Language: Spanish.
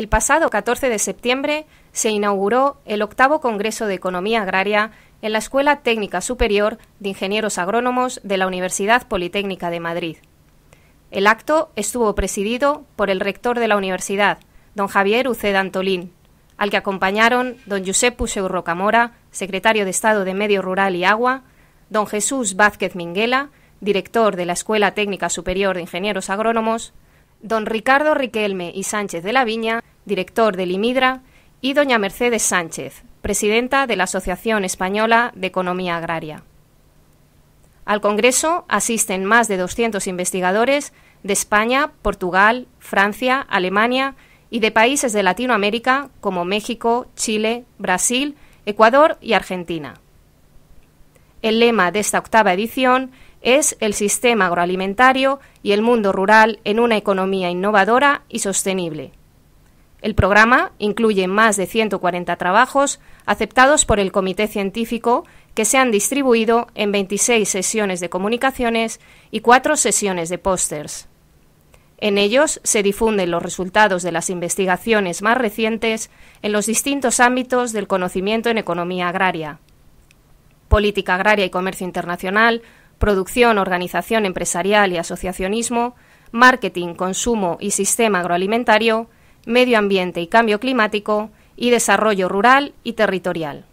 El pasado 14 de septiembre se inauguró el octavo Congreso de Economía Agraria en la Escuela Técnica Superior de Ingenieros Agrónomos de la Universidad Politécnica de Madrid. El acto estuvo presidido por el rector de la universidad, don Javier Uceda Antolín, al que acompañaron don Josep Roca Rocamora, secretario de Estado de Medio Rural y Agua, don Jesús Vázquez Minguela, director de la Escuela Técnica Superior de Ingenieros Agrónomos, don Ricardo Riquelme y Sánchez de la Viña, director del IMIDRA, y doña Mercedes Sánchez, presidenta de la Asociación Española de Economía Agraria. Al Congreso asisten más de 200 investigadores de España, Portugal, Francia, Alemania y de países de Latinoamérica como México, Chile, Brasil, Ecuador y Argentina. El lema de esta octava edición es el sistema agroalimentario y el mundo rural en una economía innovadora y sostenible el programa incluye más de 140 trabajos aceptados por el Comité Científico que se han distribuido en 26 sesiones de comunicaciones y 4 sesiones de pósters. En ellos se difunden los resultados de las investigaciones más recientes en los distintos ámbitos del conocimiento en economía agraria. Política agraria y comercio internacional, producción, organización empresarial y asociacionismo, marketing, consumo y sistema agroalimentario, Medio Ambiente y Cambio Climático y Desarrollo Rural y Territorial.